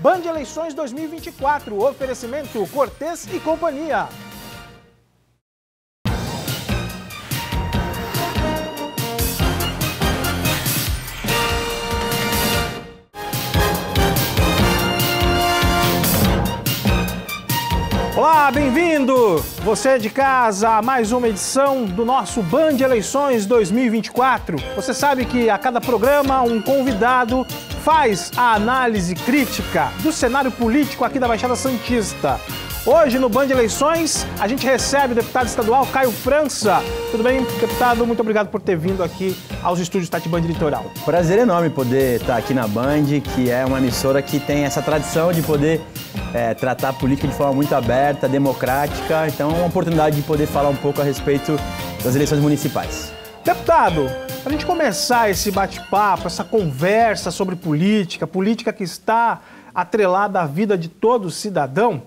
Band Eleições 2024, oferecimento Cortez e Companhia. Olá, bem-vindo! Você é de casa a mais uma edição do nosso Band Eleições 2024. Você sabe que a cada programa um convidado faz a análise crítica do cenário político aqui da Baixada Santista. Hoje, no Band de Eleições, a gente recebe o deputado estadual Caio França. Tudo bem, deputado? Muito obrigado por ter vindo aqui aos estúdios Tati Band Litoral. Prazer enorme poder estar aqui na Band, que é uma emissora que tem essa tradição de poder é, tratar a política de forma muito aberta, democrática. Então, é uma oportunidade de poder falar um pouco a respeito das eleições municipais. Deputado, para a gente começar esse bate-papo, essa conversa sobre política, política que está atrelada à vida de todo cidadão,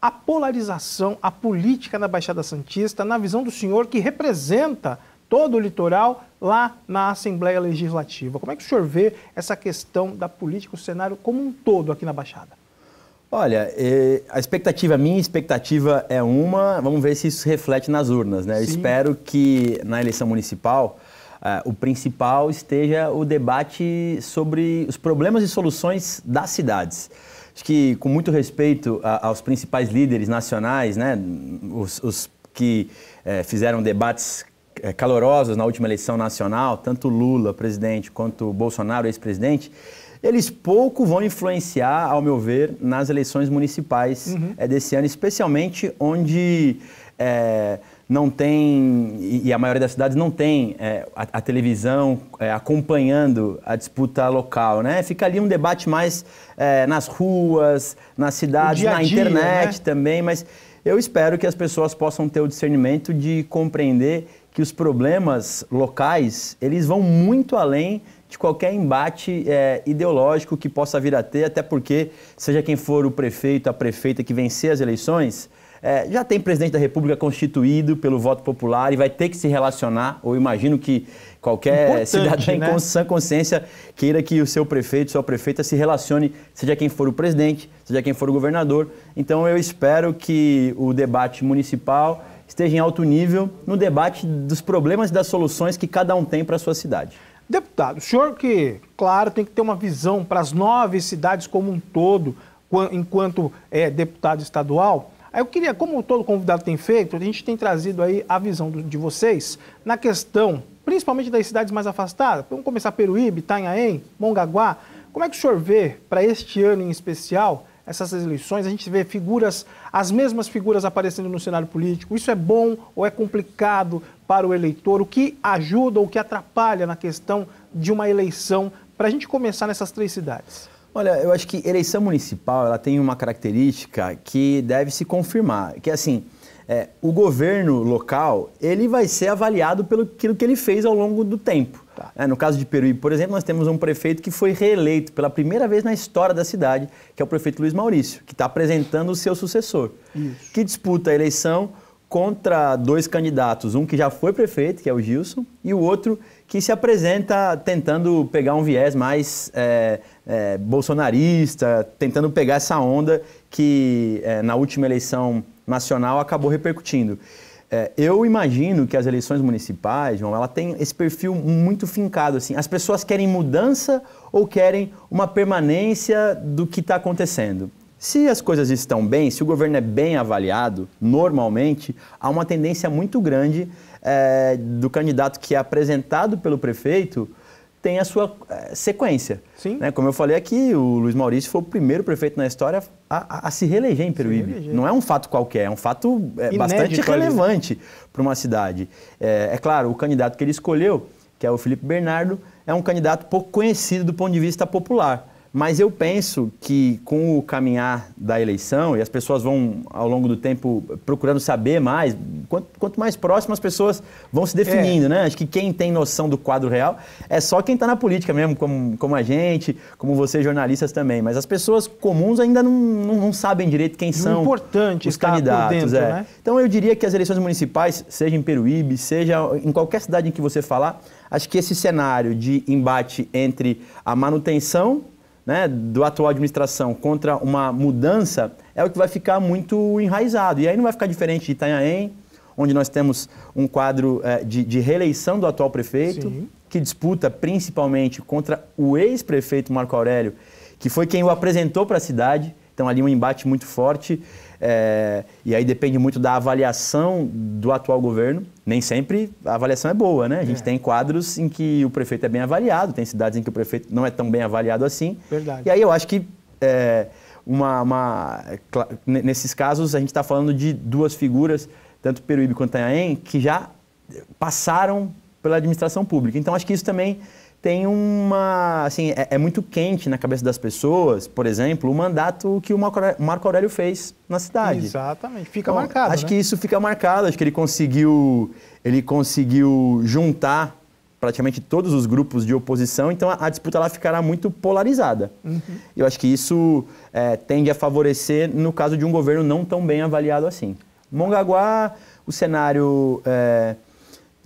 a polarização, a política na Baixada Santista, na visão do senhor que representa todo o litoral lá na Assembleia Legislativa. Como é que o senhor vê essa questão da política, o cenário como um todo aqui na Baixada? Olha, eh, a expectativa, a minha expectativa é uma, vamos ver se isso reflete nas urnas, né? Eu espero que na eleição municipal ah, o principal esteja o debate sobre os problemas e soluções das cidades. Acho que, com muito respeito aos principais líderes nacionais, né, os, os que é, fizeram debates eh, calorosos na última eleição nacional, tanto Lula, presidente, quanto Bolsonaro, ex-presidente, eles pouco vão influenciar, ao meu ver, nas eleições municipais uhum. Eh, desse ano, especialmente onde. É, não tem, e a maioria das cidades não tem é, a, a, televisão é, acompanhando a disputa local, né? Fica ali um debate mais é, nas ruas, nas cidades, na internet né? também, mas eu espero que as pessoas possam ter o discernimento de compreender que os problemas locais, eles vão muito além de qualquer embate é, ideológico que possa vir a ter, até porque, seja quem for o prefeito, a prefeita que vencer as eleições, é, já tem presidente da República constituído pelo voto popular e vai ter que se relacionar, ou imagino que qualquer Importante, cidadão né? em sã consciência queira que o seu prefeito, sua prefeita se relacione, seja quem for o presidente, seja quem for o governador. Então eu espero que o debate municipal esteja em alto nível no debate dos problemas e das soluções que cada um tem para a sua cidade. Deputado, o senhor que, claro, tem que ter uma visão para as nove cidades como um todo, enquanto é deputado estadual, Aí eu queria, como todo convidado tem feito, a gente tem trazido aí a visão do, de vocês na questão, principalmente das cidades mais afastadas. Vamos começar Peruíbe, Itanhaém, Mongaguá. Como é que o senhor vê para este ano em especial essas eleições? A gente vê figuras, as mesmas figuras aparecendo no cenário político. Isso é bom ou é complicado para o eleitor? O que ajuda ou o que atrapalha na questão de uma eleição? Para a gente começar nessas três cidades. Olha, eu acho que eleição municipal ela tem uma característica que deve se confirmar, que é assim, é, o governo local ele vai ser avaliado pelo aquilo que ele fez ao longo do tempo. Tá. É, no caso de Peruí, por exemplo, nós temos um prefeito que foi reeleito pela primeira vez na história da cidade, que é o prefeito Luiz Maurício, que está apresentando o seu sucessor, Isso. que disputa a eleição contra dois candidatos, um que já foi prefeito, que é o Gilson, e o outro que se apresenta tentando pegar um viés mais é, é, bolsonarista, tentando pegar essa onda que é, na última eleição nacional acabou repercutindo. É, eu imagino que as eleições municipais, João, ela tem esse perfil muito fincado assim. As pessoas querem mudança ou querem uma permanência do que está acontecendo. Se as coisas estão bem, se o governo é bem avaliado, normalmente há uma tendência muito grande é, do candidato que é apresentado pelo prefeito tem a sua é, sequência. Sim. Né? Como eu falei aqui, o Luiz Maurício foi o primeiro prefeito na história a, a, a se reeleger em Peruíbe. Reeleger. Não é um fato qualquer, é um fato é, bastante relevante para uma cidade. É, é claro, o candidato que ele escolheu, que é o Felipe Bernardo, é um candidato pouco conhecido do ponto de vista popular. Mas eu penso que com o caminhar da eleição, e as pessoas vão, ao longo do tempo, procurando saber mais, quanto, quanto mais próximo as pessoas vão se definindo, é. né? Acho que quem tem noção do quadro real é só quem está na política mesmo, como, como a gente, como vocês jornalistas também. Mas as pessoas comuns ainda não, não, não sabem direito quem são os é candidatos. Dentro, é. né? Então eu diria que as eleições municipais, seja em Peruíbe, seja em qualquer cidade em que você falar, acho que esse cenário de embate entre a manutenção né, do atual administração contra uma mudança é o que vai ficar muito enraizado. E aí não vai ficar diferente de Itanhaém, onde nós temos um quadro é, de, de, reeleição do atual prefeito, Sim. que disputa principalmente contra o ex-prefeito Marco Aurélio, que foi quem o apresentou para a cidade. Então, ali um embate muito forte. É, e aí depende muito da avaliação do atual governo. Nem sempre a avaliação é boa, né? A gente é. tem quadros em que o prefeito é bem avaliado, tem cidades em que o prefeito não é tão bem avaliado assim. Verdade. E aí eu acho que é, uma, uma, nesses casos a gente está falando de duas figuras, tanto Peruíbe quanto Tanhaém, que já passaram pela administração pública. Então acho que isso também tem uma. Assim, é, é, muito quente na cabeça das pessoas, por exemplo, o mandato que o Marco Aurélio fez na cidade. Exatamente, fica então, marcado. Acho né? que isso fica marcado, acho que ele conseguiu, ele conseguiu juntar praticamente todos os grupos de oposição, então a, a disputa ela ficará muito polarizada. Uhum. Eu acho que isso é, tende a favorecer no caso de um governo não tão bem avaliado assim. Mongaguá, o cenário. É,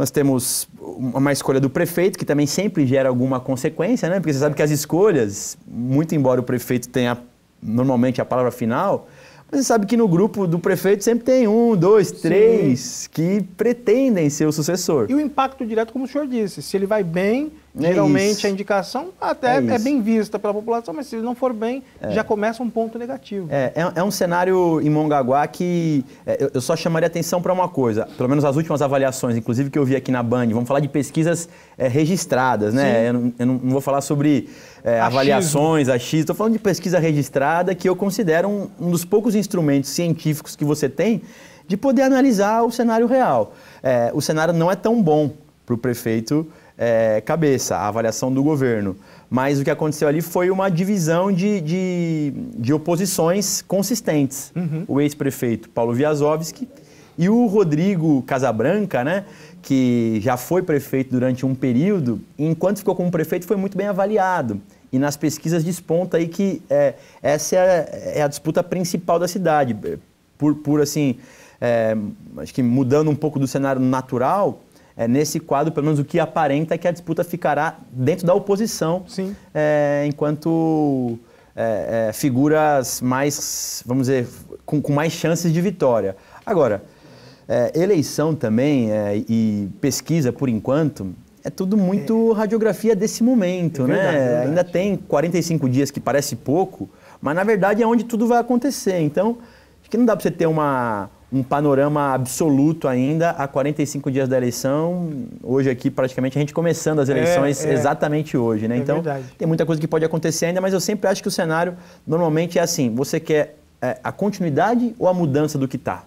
nós temos uma escolha do prefeito, que também sempre gera alguma consequência, né? Porque você sabe que as escolhas, muito embora o prefeito tenha normalmente a palavra final, você sabe que no grupo do prefeito sempre tem um, dois, três Sim. que pretendem ser o sucessor. E o impacto direto, como o senhor disse, se ele vai bem, Geralmente é a indicação até é, é, bem vista pela população, mas se não for bem, é. já começa um ponto negativo. É, é um é cenário em Mongaguá que é, eu só chamaria atenção para uma coisa, pelo menos as últimas avaliações, inclusive que eu vi aqui na Band, vamos falar de pesquisas registradas, né? Eu não, eu, não, vou falar sobre avaliações, X estou falando de pesquisa registrada que eu considero um, um dos poucos instrumentos científicos que você tem de poder analisar o cenário real. o cenário não é tão bom para o prefeito é, cabeça, a avaliação do governo. Mas o que aconteceu ali foi uma divisão de, de, de oposições consistentes. Uhum. O ex-prefeito Paulo Viazovski e o Rodrigo Casabranca, né, que já foi prefeito durante um período, e enquanto ficou como prefeito foi muito bem avaliado. E nas pesquisas desponta aí que é, essa é a, é a, disputa principal da cidade. Por, por assim, é, acho que mudando um pouco do cenário natural, é, nesse quadro, pelo menos o que aparenta é que a disputa ficará dentro da oposição, Sim. É, enquanto é, é figuras mais, vamos dizer, com, com, mais chances de vitória. Agora, é, eleição também é, e pesquisa, por enquanto, é tudo muito radiografia desse momento, né? verdade, né? Ainda tem 45 dias que parece pouco, mas na verdade é onde tudo vai acontecer. Então, acho que não dá para você ter uma um panorama absoluto ainda a 45 dias da eleição. Hoje aqui, praticamente, a gente começando as é, eleições é, é. exatamente hoje, né? É então, verdade. tem muita coisa que pode acontecer ainda, mas eu sempre acho que o cenário normalmente é assim: você quer é, a continuidade ou a mudança do que está?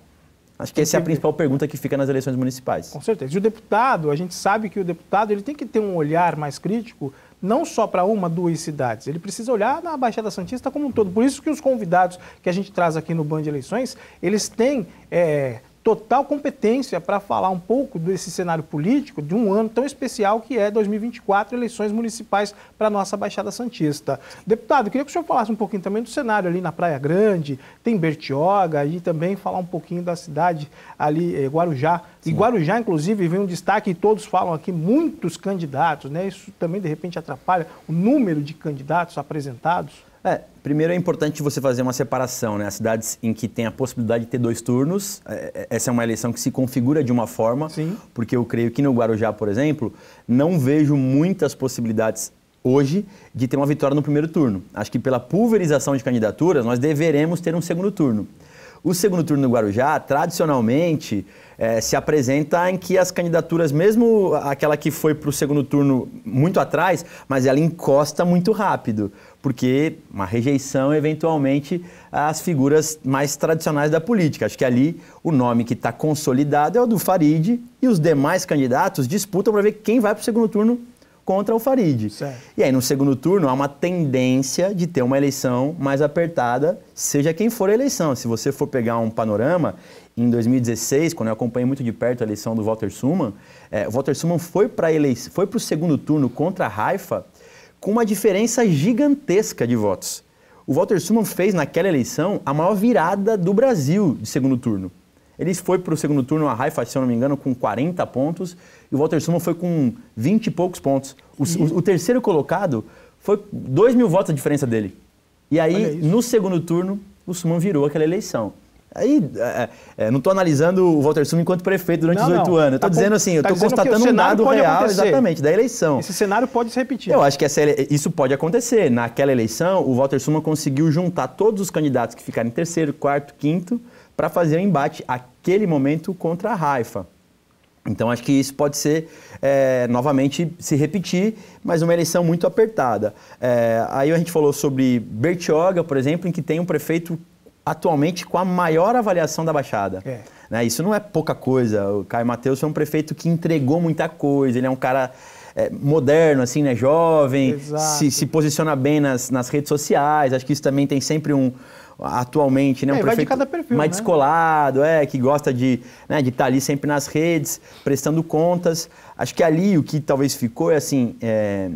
Acho que essa é a principal pergunta que fica nas eleições municipais. Com certeza. E o deputado, a gente sabe que o deputado ele tem que ter um olhar mais crítico não só para uma, duas cidades. Ele precisa olhar na Baixada Santista como um todo. Por isso que os convidados que a gente traz aqui no Band de Eleições, eles têm é, total competência para falar um pouco desse cenário político de um ano tão especial que é 2024, eleições municipais para a nossa Baixada Santista. Deputado, queria que o senhor falasse um pouquinho também do cenário ali na Praia Grande, tem Bertioga, e também falar um pouquinho da cidade ali, eh, Guarujá. Sim. E Guarujá, inclusive, vem um destaque, e todos falam aqui, muitos candidatos, né? Isso também, de repente, atrapalha o número de candidatos apresentados. É, primeiro é importante você fazer uma separação, né? As cidades em que tem a possibilidade de ter dois turnos, é, é, essa é uma eleição que se configura de uma forma, Sim. porque eu creio que no Guarujá, por exemplo, não vejo muitas possibilidades hoje de ter uma vitória no primeiro turno. Acho que pela pulverização de candidaturas, nós deveremos ter um segundo turno. O segundo turno no Guarujá, tradicionalmente, é, se apresenta em que as candidaturas, mesmo aquela que foi para o segundo turno muito atrás, mas ela encosta muito rápido, porque uma rejeição, eventualmente, às figuras mais tradicionais da política. Acho que ali o nome que está consolidado é o do Farid e os demais candidatos disputam para ver quem vai para o segundo turno contra o Farid. Certo. E aí, no segundo turno, há uma tendência de ter uma eleição mais apertada, seja quem for a eleição. Se você for pegar um panorama, em 2016, quando eu acompanhei muito de perto a eleição do Walter Suman, é, o Walter Suman foi para o segundo turno contra a Haifa com uma diferença gigantesca de votos. O Walter Suman fez naquela eleição a maior virada do Brasil de segundo turno. Ele foi para o segundo turno, a Raifa, se eu não me engano, com 40 pontos, e o Walter Suma foi com 20 e poucos pontos. O, o, o terceiro colocado foi 2 mil votos a diferença dele. E aí, no segundo turno, o Suman virou aquela eleição. Aí, é, é, é não estou analisando o Walter Suman enquanto prefeito durante não, os oito anos. Estou tá dizendo assim, estou tá constatando um dado real, acontecer. exatamente, da eleição. Esse cenário pode se repetir. Eu acho que essa, isso pode acontecer. Naquela eleição, o Walter Suman conseguiu juntar todos os candidatos que ficaram em terceiro, quarto, quinto para fazer o um embate aquele momento contra a Raifa. Então acho que isso pode ser é, novamente se repetir, mas uma eleição muito apertada. É, aí a gente falou sobre Bertioga, por exemplo, em que tem um prefeito atualmente com a maior avaliação da Baixada. É. Né? Isso não é pouca coisa. O Caio Matheus foi um prefeito que entregou muita coisa. Ele é um cara é, moderno, assim, né? Jovem, se, se, posiciona bem nas, nas redes sociais. Acho que isso também tem sempre um, atualmente, né? Um é, prefeito de perfil, mais né? descolado, é, que gosta de né, estar tá ali sempre nas redes, prestando contas. Acho que ali o que talvez ficou é assim. É,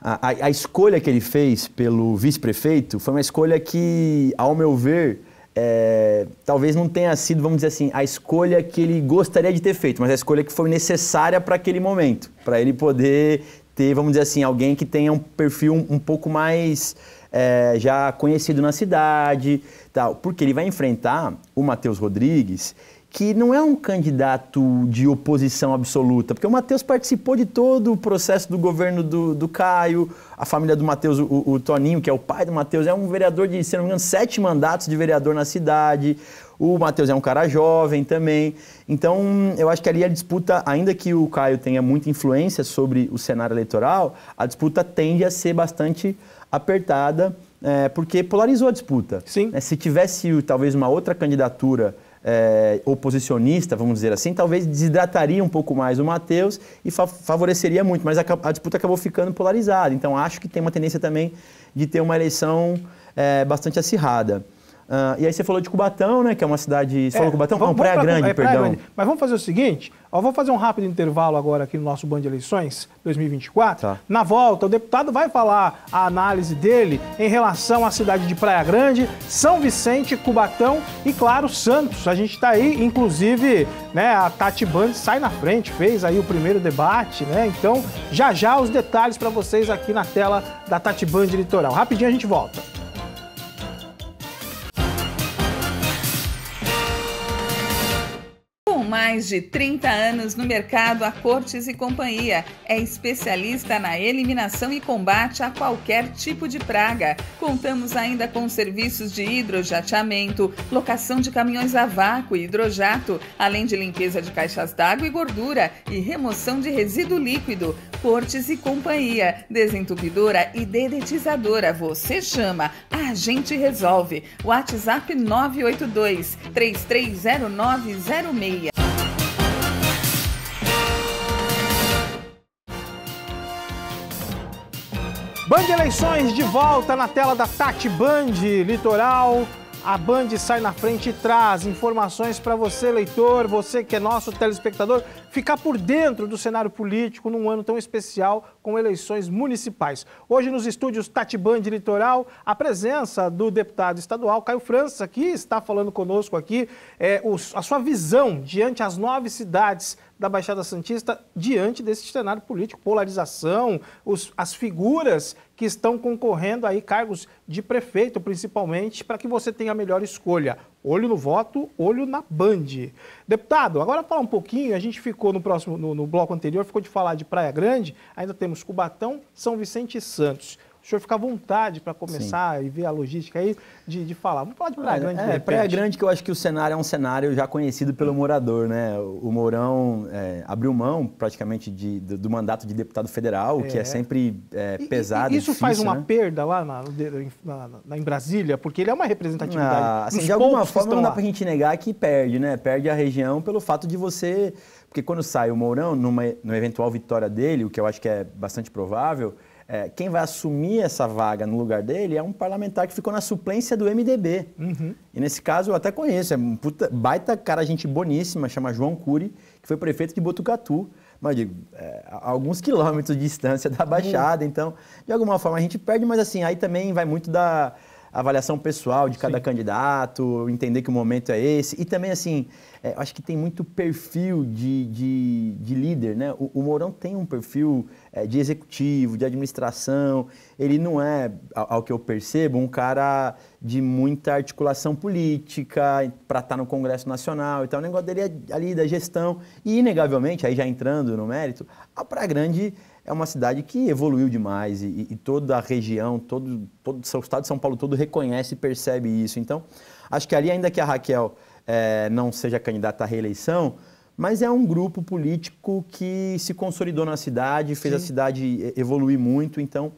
a, a, a, escolha que ele fez pelo vice-prefeito foi uma escolha que, ao meu ver, é, talvez não tenha sido, vamos dizer assim, a escolha que ele gostaria de ter feito, mas a escolha que foi necessária para aquele momento, para ele poder ter, vamos dizer assim, alguém que tenha um perfil um, um pouco mais é, já conhecido na cidade, tal, porque ele vai enfrentar o Matheus Rodrigues, que não é um candidato de oposição absoluta, porque o Matheus participou de todo o processo do governo do, do Caio, a família do Matheus, o, o, Toninho, que é o pai do Matheus, é um vereador de, se não me engano, sete mandatos de vereador na cidade. O Matheus é um cara jovem também. Então, eu acho que ali a disputa, ainda que o Caio tenha muita influência sobre o cenário eleitoral, a disputa tende a ser bastante apertada, é, porque polarizou a disputa. Sim. É, se tivesse talvez uma outra candidatura é, oposicionista, vamos dizer assim, talvez desidrataria um pouco mais o Matheus e fa favoreceria muito, mas a, a, disputa acabou ficando polarizada. Então acho que tem uma tendência também de ter uma eleição é, bastante acirrada. Uh, e aí você falou de Cubatão, né? Que é uma cidade. Você é, falou Cubatão? Vamos, não, Praia Grande, é, perdão. Praia grande. Mas vamos fazer o seguinte: ó, vou fazer um rápido intervalo agora aqui no nosso Band de Eleições 2024. Tá. Na volta, o deputado vai falar a análise dele em relação à cidade de Praia Grande, São Vicente, Cubatão e, claro, Santos. A gente está aí, inclusive, né, a Tati Band sai na frente, fez aí o primeiro debate, né? Então, já já os detalhes para vocês aqui na tela da Tati Band Litoral. Rapidinho a gente volta. mais de 30 anos no mercado, a Cortes e Companhia é especialista na eliminação e combate a qualquer tipo de praga. Contamos ainda com serviços de hidrojateamento, locação de caminhões a vácuo e hidrojato, além de limpeza de caixas d'água e gordura e remoção de resíduo líquido. Cortes e Companhia. Desentupidora e dedetizadora. Você chama, a gente resolve. WhatsApp 982 330906. Band Eleições de volta na tela da Tati Band Litoral. A Band sai na frente e traz informações para você, leitor, você que é nosso telespectador, ficar por dentro do cenário político num ano tão especial com eleições municipais. Hoje nos estúdios Tati Band Litoral, a presença do deputado estadual Caio França, que está falando conosco aqui, é, o, a sua visão diante as nove cidades da Baixada Santista diante desse cenário político, polarização, os, as figuras que estão concorrendo aí cargos de prefeito, principalmente, para que você tenha a melhor escolha. Olho no voto, olho na Band. Deputado, agora fala um pouquinho, a gente ficou no próximo no, no bloco anterior, ficou de falar de Praia Grande, ainda temos Cubatão, São Vicente e Santos senhor fica à vontade para começar Sim. e ver a logística aí de, de falar. Vamos falar de Praia é, Grande. É, é Praia Grande que eu acho que o cenário é um cenário já conhecido pelo morador, né? O Mourão é, abriu mão praticamente de, do, do, mandato de deputado federal, é. que é, é. sempre é, pesado. E isso difícil, faz uma né? perda lá na, na, na, em Brasília, porque ele é uma representatividade. Ah, assim, de alguma forma não dá para a gente negar que perde, né? Perde a região pelo fato de você porque quando sai o Mourão, numa, numa eventual vitória dele, o que eu acho que é bastante provável, é, quem vai assumir essa vaga no lugar dele é um parlamentar que ficou na suplência do MDB. Uhum. E nesse caso eu até conheço, é um puta, baita cara, gente boníssima, chama João Cury, que foi prefeito de Botucatu. Mas digo, é, alguns quilômetros de distância da uhum. Baixada, uhum. então, de alguma forma a gente perde, mas assim, aí também vai muito da, avaliação pessoal de cada Sim. candidato, entender que o momento é esse. E também, assim, é, acho que tem muito perfil de, de, de líder, né? O, o, Mourão tem um perfil é, de executivo, de administração. Ele não é, ao, ao, que eu percebo, um cara de muita articulação política para estar tá no Congresso Nacional e tal. O negócio dele é ali da gestão. E, inegavelmente, aí já entrando no mérito, a Grande é uma cidade que evoluiu demais e, e toda a região, todo, todo o estado de São Paulo todo reconhece e percebe isso. Então, acho que ali, ainda que a Raquel é, não seja candidata à reeleição, mas é um grupo político que se consolidou na cidade, fez Sim. a cidade evoluir muito. Então,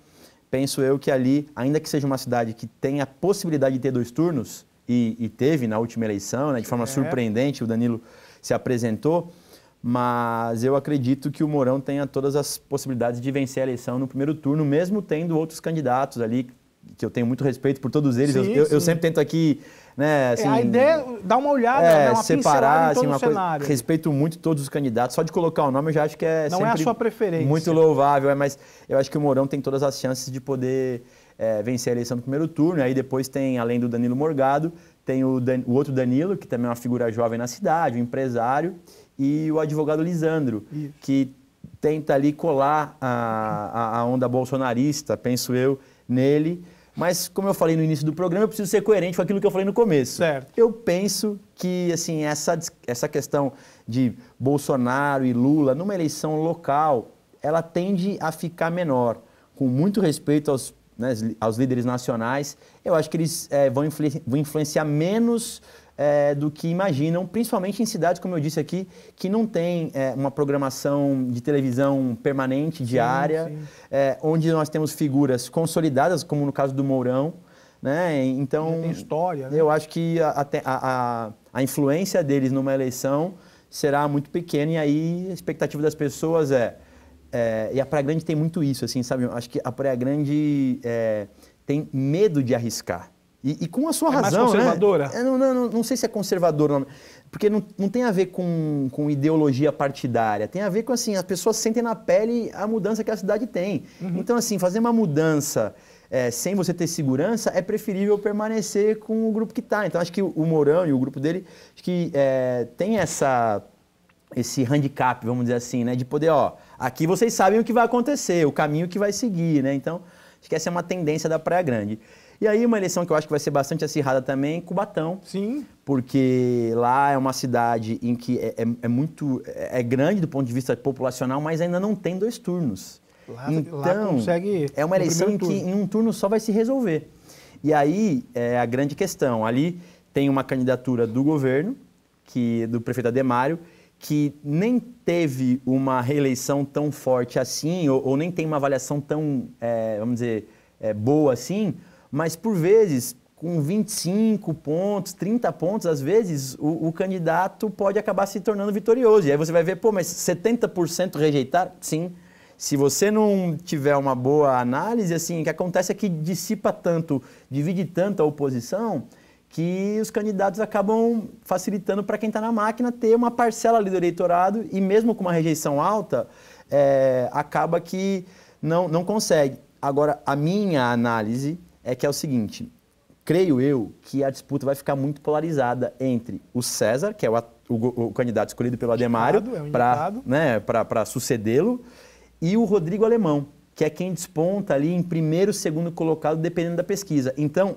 penso eu que ali, ainda que seja uma cidade que tenha a possibilidade de ter dois turnos, e, e teve na última eleição, né, de forma é. surpreendente, o Danilo se apresentou mas eu acredito que o Mourão tenha todas as possibilidades de vencer a eleição no primeiro turno, mesmo tendo outros candidatos ali, que eu tenho muito respeito por todos eles. Sim, eu, sim. eu, sempre tento aqui. Né, assim, é, a ideia é dar uma olhada, é, né, uma separar assim, uma coisa, Respeito muito todos os candidatos. Só de colocar o nome eu já acho que é não é a sua preferência. Muito louvável, é, mas eu acho que o Mourão tem todas as chances de poder é, vencer a eleição no primeiro turno. Aí depois tem, além do Danilo Morgado, tem o, Dan, o outro Danilo, que também é uma figura jovem na cidade, um empresário, e o advogado Lisandro, Isso. que tenta ali colar a, a onda bolsonarista, penso eu, nele. Mas, como eu falei no início do programa, eu preciso ser coerente com aquilo que eu falei no começo. Certo. Eu penso que assim essa, essa questão de Bolsonaro e Lula numa eleição local, ela tende a ficar menor. Com muito respeito aos né, aos líderes nacionais, eu acho que eles é, vão, influ vão, influenciar menos é, do que imaginam, principalmente em cidades, como eu disse aqui, que não tem é, uma programação de televisão permanente, diária, sim, sim. É, onde nós temos figuras consolidadas, como no caso do Mourão. Né? Então, tem história, né? eu acho que a, a, a, a influência deles numa eleição será muito pequena e aí a expectativa das pessoas é é, e a Praia Grande tem muito isso, assim, sabe? Acho que a Praia Grande é, tem medo de arriscar. E, e com a sua é razão. Mais né? conservadora? Né? Não, não, não, não, sei se é conservadora, porque não, não tem a ver com, com ideologia partidária, tem a ver com assim, as pessoas sentem na pele a mudança que a cidade tem. Uhum. Então, assim, fazer uma mudança é, sem você ter segurança, é preferível permanecer com o grupo que está. Então, acho que o Mourão e o grupo dele acho que é, tem essa, esse handicap, vamos dizer assim, né? De poder, ó, Aqui vocês sabem o que vai acontecer, o caminho que vai seguir, né? Então, acho que essa é uma tendência da Praia Grande. E aí, uma eleição que eu acho que vai ser bastante acirrada também, Cubatão. Sim. Porque lá é uma cidade em que é, é, é muito. É, é grande do ponto de vista populacional, mas ainda não tem dois turnos. Lá, então, lá consegue. É uma eleição em que em um turno só vai se resolver. E aí é a grande questão. Ali tem uma candidatura do governo, que do prefeito Ademário, que nem teve uma reeleição tão forte assim, ou, ou nem tem uma avaliação tão, é, vamos dizer, é, boa assim, mas por vezes, com 25 pontos, 30 pontos, às vezes o, o candidato pode acabar se tornando vitorioso. E aí você vai ver, pô, mas 70% rejeitar? Sim. Se você não tiver uma boa análise, assim, o que acontece é que dissipa tanto, divide tanto a oposição, que os candidatos acabam facilitando para quem está na máquina ter uma parcela ali do eleitorado e mesmo com uma rejeição alta, é, acaba que não, não consegue. Agora, a minha análise é que é o seguinte, creio eu que a disputa vai ficar muito polarizada entre o César, que é o, o, o candidato escolhido pelo Ademário é para né, sucedê-lo, e o Rodrigo Alemão, que é quem desponta ali em primeiro, segundo colocado, dependendo da pesquisa. Então,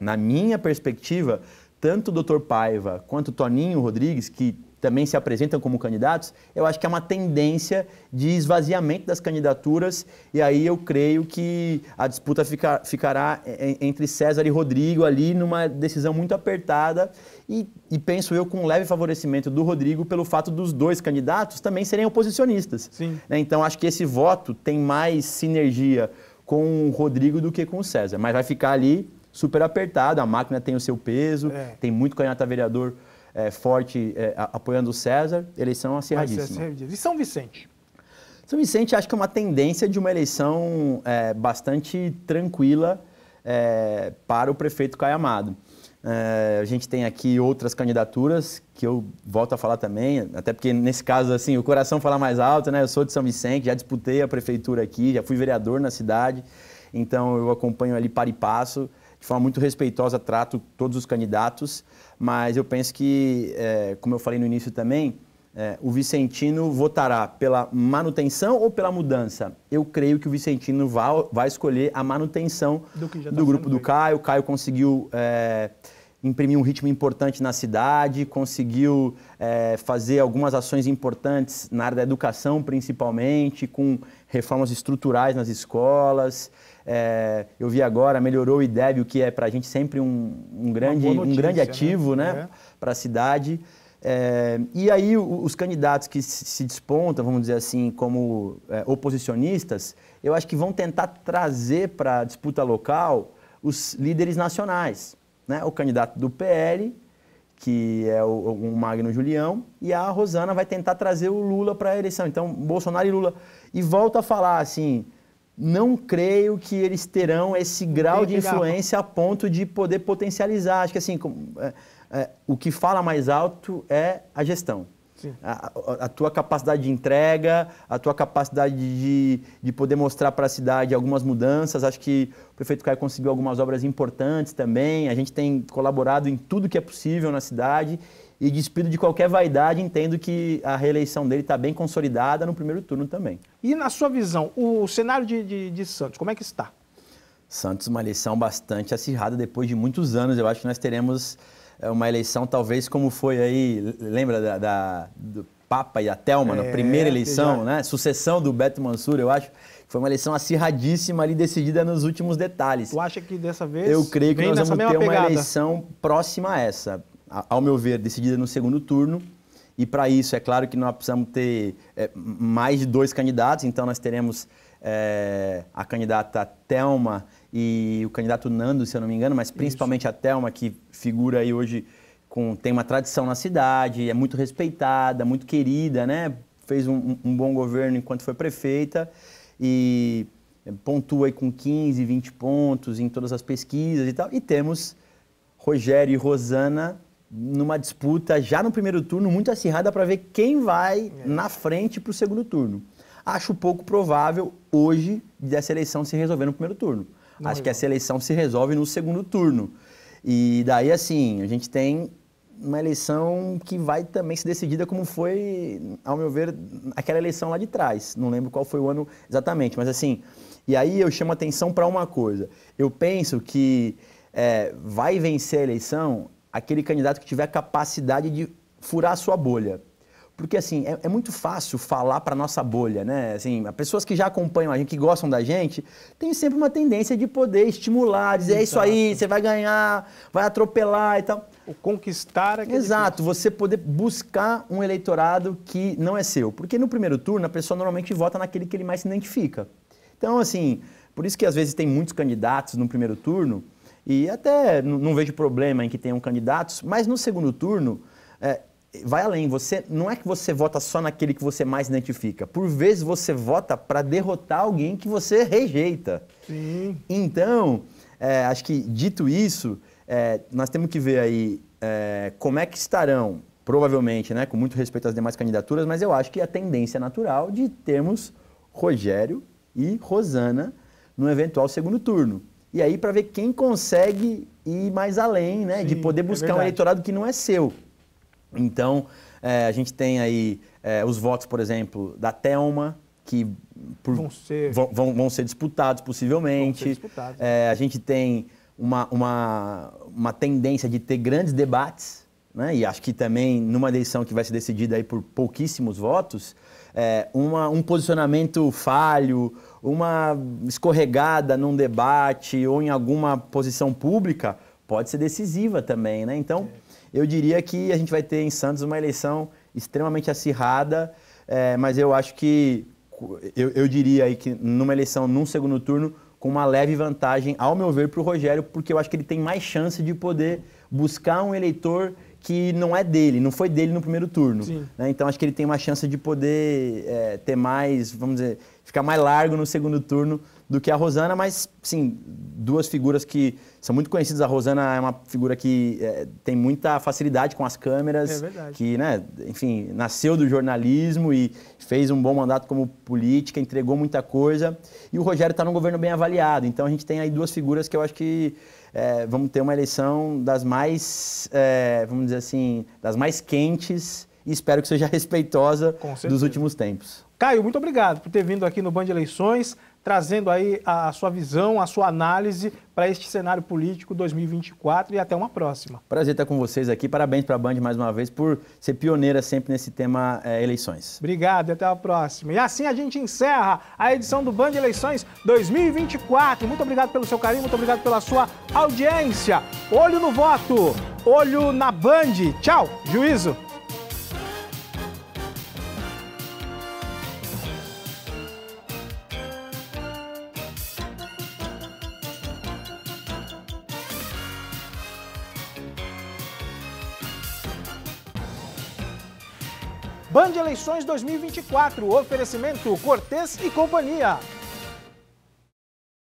na minha perspectiva, tanto o Dr. Paiva quanto o Toninho Rodrigues, que também se apresentam como candidatos, eu acho que é uma tendência de esvaziamento das candidaturas e aí eu creio que a disputa fica, ficará entre César e Rodrigo ali numa decisão muito apertada e, e, penso eu com um leve favorecimento do Rodrigo pelo fato dos dois candidatos também serem oposicionistas. Sim. Né? Então acho que esse voto tem mais sinergia com o Rodrigo do que com o César, mas vai ficar ali super apertado, a máquina tem o seu peso, é. tem muito candidato a vereador é, forte é, apoiando o César, eleição acirradíssima. E São Vicente? São Vicente acho que é uma tendência de uma eleição é, bastante tranquila é, para o prefeito Caio Amado. É, a gente tem aqui outras candidaturas que eu volto a falar também, até porque nesse caso assim o coração fala mais alto, né? Eu sou de São Vicente, já disputei a prefeitura aqui, já fui vereador na cidade, então eu acompanho ali para e passo de forma muito respeitosa, trato todos os candidatos, mas eu penso que, é, como eu falei no início também, é, o Vicentino votará pela manutenção ou pela mudança? Eu creio que o Vicentino vai, vai escolher a manutenção do, tá do grupo do Caio. O Caio conseguiu é, imprimir um ritmo importante na cidade, conseguiu é, fazer algumas ações importantes na área da educação, principalmente, com reformas estruturais nas escolas. É, eu vi agora, melhorou o IDEB, o que é para a gente sempre um, um grande, notícia, um grande né? ativo né? né? É. para a cidade. É, e aí, os candidatos que se despontam, vamos dizer assim, como é, oposicionistas, eu acho que vão tentar trazer para a disputa local os líderes nacionais né, o candidato do PL, que é o, o Magno Julião, e a Rosana vai tentar trazer o Lula para a eleição. Então, Bolsonaro e Lula. E volta a falar assim: não creio que eles terão esse grau de influência a ponto de poder potencializar. Acho que assim, é, é, o que fala mais alto é a gestão a, a, tua capacidade de entrega, a tua capacidade de, de poder mostrar para a cidade algumas mudanças. Acho que o prefeito Caio conseguiu algumas obras importantes também. A gente tem colaborado em tudo que é possível na cidade e despido de qualquer vaidade, entendo que a reeleição dele está bem consolidada no primeiro turno também. E na sua visão, o cenário de, de, de, Santos, como é que está? Santos, uma eleição bastante acirrada depois de muitos anos. Eu acho que nós teremos é uma eleição talvez como foi aí, lembra da, da do Papa e a Telma, é, na primeira eleição, né? Sucessão do Beto Mansur, eu acho. Foi uma eleição acirradíssima ali, decidida nos últimos detalhes. Tu acha que dessa vez. Eu creio que nós vamos ter pegada. uma eleição próxima a essa. Ao meu ver, decidida no segundo turno. E para isso, é claro que nós precisamos ter é, mais de dois candidatos, então nós teremos é, a candidata Thelma e o candidato Nando, se eu não me engano, mas principalmente Isso. a Thelma, que figura aí hoje, com, tem uma tradição na cidade, é muito respeitada, muito querida, né? Fez um, um bom governo enquanto foi prefeita e pontua aí com 15, 20 pontos em todas as pesquisas e tal. E temos Rogério e Rosana numa disputa já no primeiro turno muito acirrada para ver quem vai é. na frente para o segundo turno. Acho pouco provável, hoje dessa eleição se resolver no primeiro turno. Não Acho é que essa eleição se resolve no segundo turno. E daí, assim, a gente tem uma eleição que vai também ser decidida como foi, ao meu ver, aquela eleição lá de trás. Não lembro qual foi o ano exatamente, mas assim. E aí eu chamo atenção para uma coisa. Eu penso que é, vai vencer a eleição aquele candidato que tiver capacidade de furar a sua bolha. Porque, assim, é, é muito fácil falar para nossa bolha, né? Assim, as pessoas que já acompanham a gente, que gostam da gente, tem sempre uma tendência de poder estimular, dizer, Exato. é isso aí, você vai ganhar, vai atropelar e tal. O conquistar é Exato, você poder buscar um eleitorado que não é seu. Porque no primeiro turno, a pessoa normalmente vota naquele que ele mais se identifica. Então, assim, por isso que às vezes tem muitos candidatos no primeiro turno, e até não vejo problema em que tenham candidatos, mas no segundo turno, é, vai além. Você não é que você vota só naquele que você mais identifica. Por vezes você vota para derrotar alguém que você rejeita. Sim. Então, é, acho que dito isso, é, nós temos que ver aí é, como é que estarão, provavelmente, né, com muito respeito às demais candidaturas, mas eu acho que a tendência natural de termos Rogério e Rosana no eventual segundo turno. E aí para ver quem consegue ir mais além, né, Sim, de poder é buscar um eleitorado que não é seu. Então, é, a gente tem aí é, os votos, por exemplo, da Telma, que por, vão, ser... Vão, vão, ser... disputados possivelmente. Ser disputados. É, a gente tem uma, uma, uma tendência de ter grandes debates, né? e acho que também numa eleição que vai ser decidida aí por pouquíssimos votos, é, uma, um posicionamento falho, uma escorregada num debate ou em alguma posição pública pode ser decisiva também, né? Então, é. Eu diria que a gente vai ter em Santos uma eleição extremamente acirrada, é, mas eu acho que, eu, eu diria aí que numa eleição, num segundo turno, com uma leve vantagem, ao meu ver, para o Rogério, porque eu acho que ele tem mais chance de poder buscar um eleitor que não é dele, não foi dele no primeiro turno. Né? Então acho que ele tem uma chance de poder é, ter mais, vamos dizer, ficar mais largo no segundo turno do que a Rosana, mas, sim, duas figuras que são muito conhecidas. A Rosana é uma figura que é, tem muita facilidade com as câmeras, é que, né, enfim, nasceu do jornalismo e fez um bom mandato como política, entregou muita coisa. E o Rogério está num governo bem avaliado. Então a gente tem aí duas figuras que eu acho que é, vamos ter uma eleição das mais, é, vamos dizer assim, das mais quentes e espero que seja respeitosa dos últimos tempos. Caio, muito obrigado por ter vindo aqui no Band Eleições trazendo aí a sua visão, a sua análise para este cenário político 2024 e até uma próxima. Prazer estar com vocês aqui. Parabéns para a Band mais uma vez por ser pioneira sempre nesse tema é, eleições. Obrigado e até a próxima. E assim a gente encerra a edição do Band Eleições 2024. Muito obrigado pelo seu carinho, muito obrigado pela sua audiência. Olho no voto, olho na Band. Tchau, juízo. Band Eleições 2024, oferecimento Cortez e Companhia.